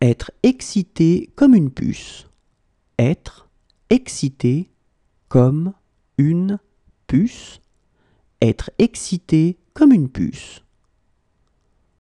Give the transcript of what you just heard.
Être excité comme une puce. Être excité comme une puce. Être excité comme une puce.